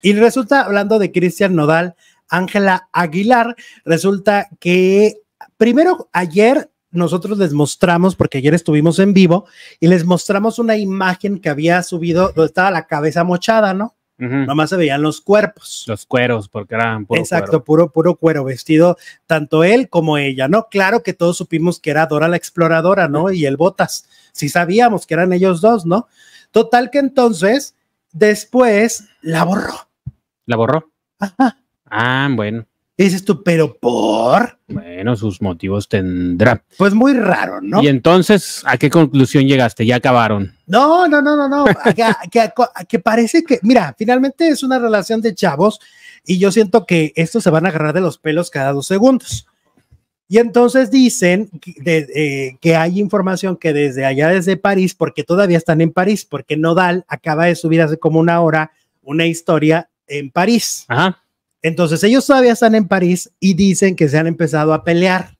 Y resulta, hablando de Cristian Nodal, Ángela Aguilar, resulta que primero ayer nosotros les mostramos, porque ayer estuvimos en vivo, y les mostramos una imagen que había subido, donde estaba la cabeza mochada, ¿no? Nomás se veían los cuerpos. Los cueros, porque eran puro Exacto, puro, puro cuero, vestido tanto él como ella, ¿no? Claro que todos supimos que era Dora la Exploradora, ¿no? Y el Botas. Sí sabíamos que eran ellos dos, ¿no? Total que entonces, después la borró. ¿La borró? Ajá. Ah, bueno. Es tú, pero por. Bueno, sus motivos tendrá. Pues muy raro, ¿no? Y entonces, ¿a qué conclusión llegaste? Ya acabaron. No, no, no, no, no. que, parece que, mira, finalmente es una relación de chavos y yo siento que estos se van a agarrar de los pelos cada dos segundos. Y entonces dicen que, eh, que hay información que desde allá, desde París, porque todavía están en París, porque Nodal acaba de subir hace como una hora una historia en París. Ajá. Entonces ellos todavía están en París y dicen que se han empezado a pelear.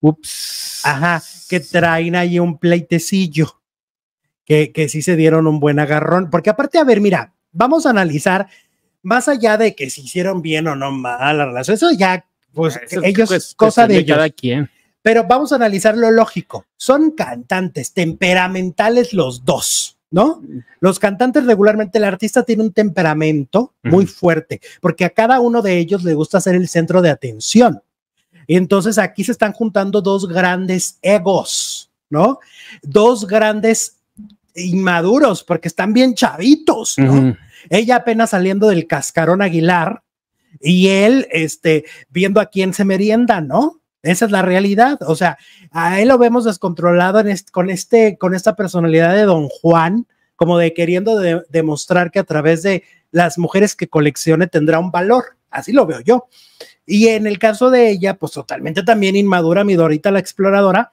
Ups. Ajá, que traen ahí un pleitecillo, que, que sí se dieron un buen agarrón. Porque aparte, a ver, mira, vamos a analizar más allá de que se hicieron bien o no mal la relación. Eso ya, pues ellos, es cosa de Cada quien. Pero vamos a analizar lo lógico. Son cantantes temperamentales los dos. ¿no? Los cantantes regularmente, el artista tiene un temperamento muy fuerte, porque a cada uno de ellos le gusta ser el centro de atención. Y entonces aquí se están juntando dos grandes egos, ¿no? Dos grandes inmaduros, porque están bien chavitos, ¿no? Ella apenas saliendo del cascarón Aguilar y él, este, viendo a quién se merienda, ¿no? Esa es la realidad. O sea, a él lo vemos descontrolado con, este, con esta personalidad de Don Juan, como de queriendo demostrar que a través de las mujeres que coleccione tendrá un valor. Así lo veo yo. Y en el caso de ella, pues totalmente también inmadura, mi Dorita la exploradora.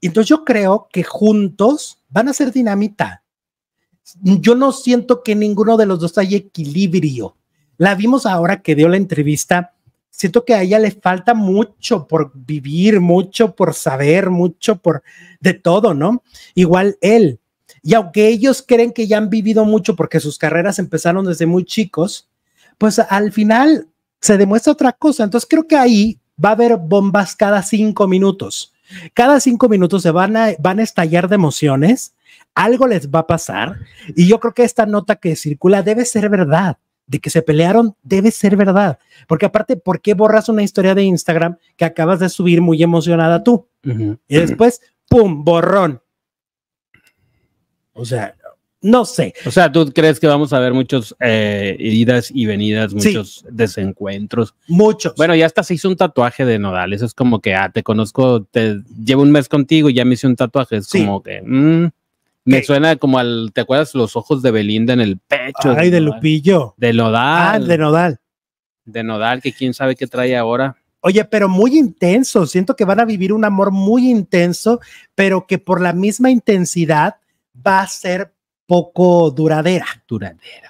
Entonces yo creo que juntos van a ser dinamita. Yo no siento que ninguno de los dos haya equilibrio. La vimos ahora que dio la entrevista siento que a ella le falta mucho por vivir, mucho por saber, mucho por de todo, ¿no? Igual él. Y aunque ellos creen que ya han vivido mucho porque sus carreras empezaron desde muy chicos, pues al final se demuestra otra cosa. Entonces creo que ahí va a haber bombas cada cinco minutos. Cada cinco minutos se van a, van a estallar de emociones, algo les va a pasar y yo creo que esta nota que circula debe ser verdad de que se pelearon debe ser verdad. Porque aparte, ¿por qué borras una historia de Instagram que acabas de subir muy emocionada tú? Y después, ¡pum! Borrón. O sea, no sé. O sea, ¿tú crees que vamos a ver muchos heridas eh, y venidas, muchos desencuentros? Muchos. Bueno, ya hasta se hizo un tatuaje de Nodal. Eso es como que, ah, te conozco, te llevo un mes contigo y ya me hice un tatuaje. Es como que. Mm. Me suena como al, ¿te acuerdas? Los ojos de Belinda en el pecho. Ay, de, de Lupillo. De Nodal. Ah, de Nodal. De Nodal, que quién sabe qué trae ahora. Oye, pero muy intenso. Siento que van a vivir un amor muy intenso, pero que por la misma intensidad va a ser poco duradera. Duradera.